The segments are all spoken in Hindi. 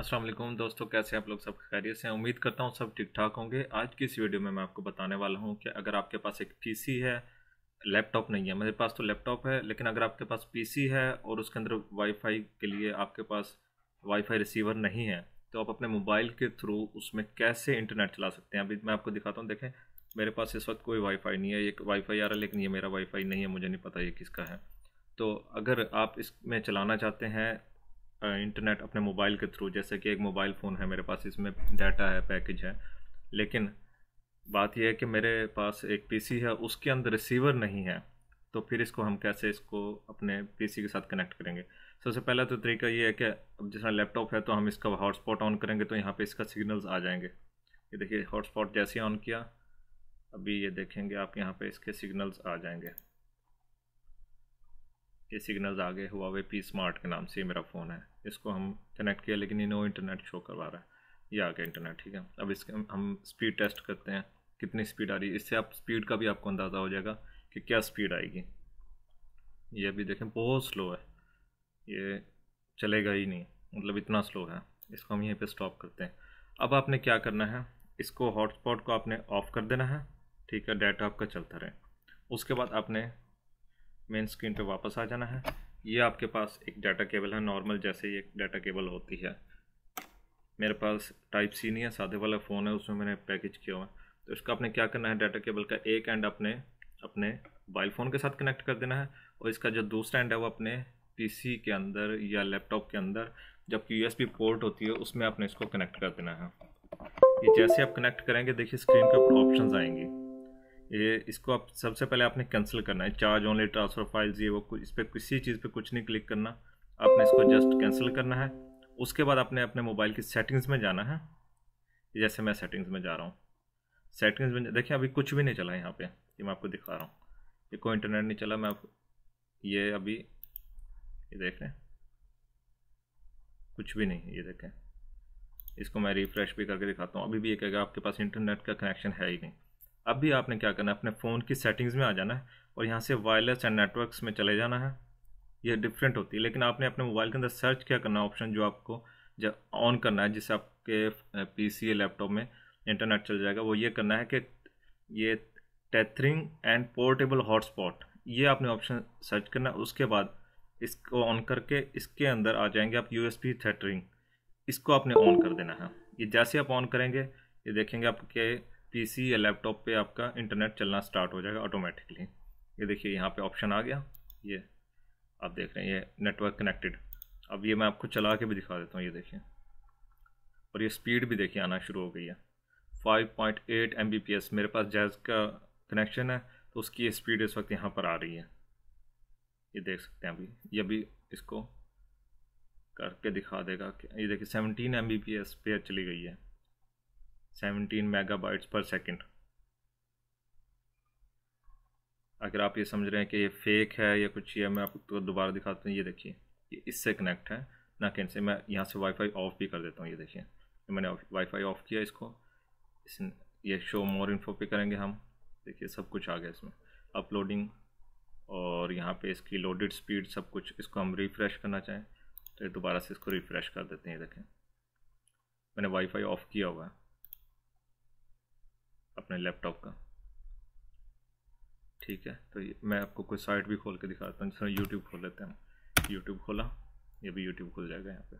अस्सलाम वालेकुम दोस्तों कैसे आप लोग सब खैरियत से उम्मीद करता हूँ सब ठीक ठाक होंगे आज की इस वीडियो में मैं आपको बताने वाला हूँ कि अगर आपके पास एक पीसी है लैपटॉप नहीं है मेरे पास तो लैपटॉप है लेकिन अगर आपके पास पीसी है और उसके अंदर वाईफाई के लिए आपके पास वाईफाई रिसीवर नहीं है तो आप अपने मोबाइल के थ्रू उसमें कैसे इंटरनेट चला सकते हैं अभी मैं आपको दिखाता हूँ देखें मेरे पास इस वक्त कोई वाईफाई नहीं है एक वाईफाई आ रहा है लेकिन ये मेरा वाईफाई नहीं है मुझे नहीं पता ये किसका है तो अगर आप इसमें चलाना चाहते हैं इंटरनेट अपने मोबाइल के थ्रू जैसे कि एक मोबाइल फ़ोन है मेरे पास इसमें डाटा है पैकेज है लेकिन बात यह है कि मेरे पास एक पीसी है उसके अंदर रिसीवर नहीं है तो फिर इसको हम कैसे इसको अपने पीसी के साथ कनेक्ट करेंगे सबसे पहला तो तरीका ये है कि अब जैसा लैपटॉप है तो हम इसका हॉटस्पॉट ऑन करेंगे तो यहाँ पे इसका सिग्नल्स आ जाएंगे ये देखिए हॉटस्पॉट जैसे ऑन किया अभी ये देखेंगे आप यहाँ पे इसके सिग्नल्स आ जाएंगे ये सिग्नल्स आ गए हुआ वे पी स्मार्ट के नाम से मेरा फ़ोन है इसको हम कनेक्ट किया लेकिन ये नो इंटरनेट शो करवा रहा है ये आ गया इंटरनेट ठीक है अब इसके हम स्पीड टेस्ट करते हैं कितनी स्पीड आ रही है इससे आप स्पीड का भी आपको अंदाज़ा हो जाएगा कि क्या स्पीड आएगी ये अभी देखें बहुत स्लो है ये चलेगा ही नहीं मतलब इतना स्लो है इसको हम यहीं पर स्टॉप करते हैं अब आपने क्या करना है इसको हॉटस्पॉट को आपने ऑफ़ कर देना है ठीक है डाटा आपका चलता रहे उसके बाद आपने मेन स्क्रीन पे वापस आ जाना है ये आपके पास एक डाटा केबल है नॉर्मल जैसे ही एक डाटा केबल होती है मेरे पास टाइप सी नहीं है सादे वाला फ़ोन है उसमें मैंने पैकेज किया हुआ है तो इसका आपने क्या करना है डाटा केबल का एक एंड अपने अपने मोबाइल फ़ोन के साथ कनेक्ट कर देना है और इसका जो दूसरा एंड है वो अपने पी के अंदर या लैपटॉप के अंदर जबकि यू पोर्ट होती है उसमें आपने इसको कनेक्ट कर देना है ये जैसे आप कनेक्ट करेंगे देखिए स्क्रीन के ऊपर ऑप्शन आएंगी ये इसको आप सबसे पहले आपने कैंसिल करना है चार्ज ऑनली ट्रांसफ़र फाइल्स ये वो कुछ इस पर किसी चीज़ पे कुछ नहीं क्लिक करना आपने इसको जस्ट कैंसिल करना है उसके बाद आपने अपने मोबाइल की सेटिंग्स में जाना है जैसे मैं सेटिंग्स में जा रहा हूँ सेटिंग्स में देखिए अभी कुछ भी नहीं चला यहाँ पे ये मैं आपको दिखा रहा हूँ ये कोई इंटरनेट नहीं चला मैं आपको ये अभी ये देख रहे कुछ भी नहीं ये देखें इसको मैं रिफ़्रेश भी करके दिखाता हूँ अभी भी ये कहेगा आपके पास इंटरनेट का कनेक्शन है ही नहीं अब भी आपने क्या करना है अपने फ़ोन की सेटिंग्स में आ जाना है और यहाँ से वायरलेस एंड नेटवर्क्स में चले जाना है ये डिफरेंट होती है लेकिन आपने अपने मोबाइल के अंदर सर्च क्या करना ऑप्शन जो आपको जब ऑन करना है जिससे आपके पीसी या लैपटॉप में इंटरनेट चल जाएगा वो ये करना है कि ये टेथरिंग एंड पोर्टेबल हॉटस्पॉट ये आपने ऑप्शन सर्च करना है उसके बाद इसको ऑन करके इसके अंदर आ जाएंगे आप यू एस पी इसको आपने ऑन कर देना है ये जैसे आप ऑन करेंगे ये देखेंगे आपके पीसी या लैपटॉप पे आपका इंटरनेट चलना स्टार्ट हो जाएगा ऑटोमेटिकली ये देखिए यहाँ पे ऑप्शन आ गया ये आप देख रहे हैं ये नेटवर्क कनेक्टेड अब ये मैं आपको चला के भी दिखा देता हूँ ये देखिए और ये स्पीड भी देखिए आना शुरू हो गई है 5.8 पॉइंट मेरे पास जैज़ का कनेक्शन है तो उसकी ये स्पीड इस वक्त यहाँ पर आ रही है ये देख सकते हैं अभी ये भी इसको करके दिखा देगा कि ये देखिए 17 एम पे चली गई है सेवनटीन मेगाबाइट्स पर सेकेंड अगर आप ये समझ रहे हैं कि ये फेक है या कुछ ये मैं आपको तो दोबारा दिखाता हूँ ये देखिए ये इससे कनेक्ट है ना कैसे मैं यहाँ से वाईफाई ऑफ भी कर देता हूँ ये देखिए तो मैंने वाईफाई ऑफ किया इसको इस ये शो मोर इन्फो पे करेंगे हम देखिए सब कुछ आ गया इसमें अपलोडिंग और यहाँ पे इसकी लोडेड स्पीड सब कुछ इसको हम रिफ़्रेश करना चाहें तो दोबारा से इसको रिफ़्रेश कर देते हैं ये देखें मैंने वाईफाई ऑफ किया हुआ है अपने लैपटॉप का ठीक है तो मैं आपको कोई साइट भी खोल के दिखाता हूँ जिसमें यूट्यूब खोल लेते हैं यूट्यूब खोला ये भी यूट्यूब खुल जाएगा यहाँ पे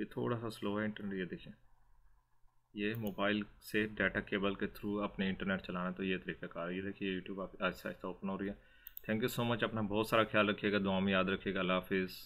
ये थोड़ा सा स्लो है इंटरनेट ये देखें ये मोबाइल से डाटा केबल के थ्रू अपने इंटरनेट चलाना तो ये तरीका कार ये देखिए यूट्यूब आहिस्ता आहिस्ता ओपन हो रही है थैंक यू सो मच अपना बहुत सारा ख्याल रखिएगा दुआ में याद रखिएगा अल्लाह हाफिज़